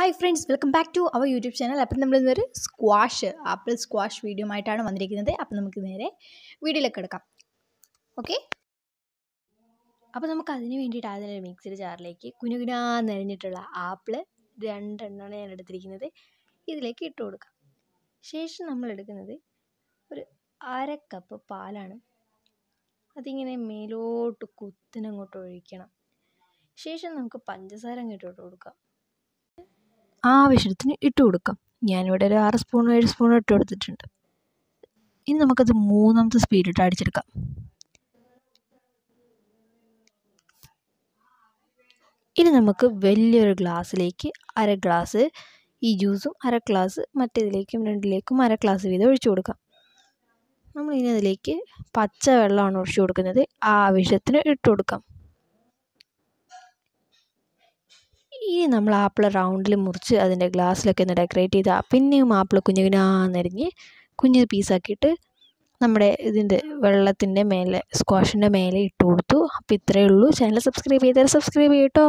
hi friends welcome back to our YouTube channel അപ്പം നമ്മൾ ഇന്നൊരു സ്ക്വാഷ് ആപ്പിൾ സ്ക്വാഷ് വീഡിയോ ആയിട്ടാണ് വന്നിരിക്കുന്നത് അപ്പം നമുക്ക് നേരെ വീഡിയോയിലേക്ക് എടുക്കാം ഓക്കെ അപ്പോൾ നമുക്ക് അതിന് വേണ്ടിയിട്ട് ആദ്യം ഒരു മിക്സിയുടെ ചാറിലേക്ക് കുനുകുനാ നിറഞ്ഞിട്ടുള്ള ആപ്പിൾ രണ്ടെണ്ണമാണ് ഞാൻ എടുത്തിരിക്കുന്നത് ഇതിലേക്ക് ഇട്ട് കൊടുക്കാം ശേഷം നമ്മൾ എടുക്കുന്നത് ഒരു അരക്കപ്പ് കപ്പ് പാലാണ് അതിങ്ങനെ മേലോട്ട് കുത്തിനങ്ങോട്ട് ഒഴിക്കണം ശേഷം നമുക്ക് പഞ്ചസാര ഇങ്ങോട്ട് കൊടുക്കാം ആവശ്യത്തിന് ഇട്ട് കൊടുക്കാം ഞാനിവിടെ ഒരു ആറ് സ്പൂണോ ഏഴ് സ്പൂണോ ഇട്ട് കൊടുത്തിട്ടുണ്ട് ഇനി നമുക്കത് മൂന്നാമത്തെ സ്പീഡിട്ട് അടിച്ചെടുക്കാം ഇനി നമുക്ക് വലിയൊരു ഗ്ലാസ്സിലേക്ക് അര ഗ്ലാസ് ഈ ജ്യൂസും അര ഗ്ലാസ് മറ്റേതിലേക്കും രണ്ടിലേക്കും അര ഗ്ലാസ് വീതം ഒഴിച്ചു കൊടുക്കാം നമ്മൾ ഇനി അതിലേക്ക് പച്ച വെള്ളമാണ് ഒഴിച്ചു കൊടുക്കുന്നത് ആവശ്യത്തിന് ഇട്ട് കൊടുക്കാം ഇനി നമ്മൾ ആപ്പിൾ റൗണ്ടിൽ മുറിച്ച് അതിൻ്റെ ഗ്ലാസ്സിലൊക്കെ ഒന്ന് ഡെക്കറേറ്റ് ചെയ്ത് പിന്നെയും ആപ്പിൾ കുഞ്ഞു കുഞ്ഞാന്നരിഞ്ഞ് കുഞ്ഞ് പീസാക്കിയിട്ട് നമ്മുടെ ഇതിൻ്റെ വെള്ളത്തിൻ്റെ മേലെ സ്ക്വാഷിൻ്റെ മേലെ ഇട്ട് കൊടുത്തു അപ്പോൾ ഇത്രയേ ഉള്ളൂ ചാനൽ സബ്സ്ക്രൈബ് ചെയ്താൽ സബ്സ്ക്രൈബ് ചെയ്യട്ടോ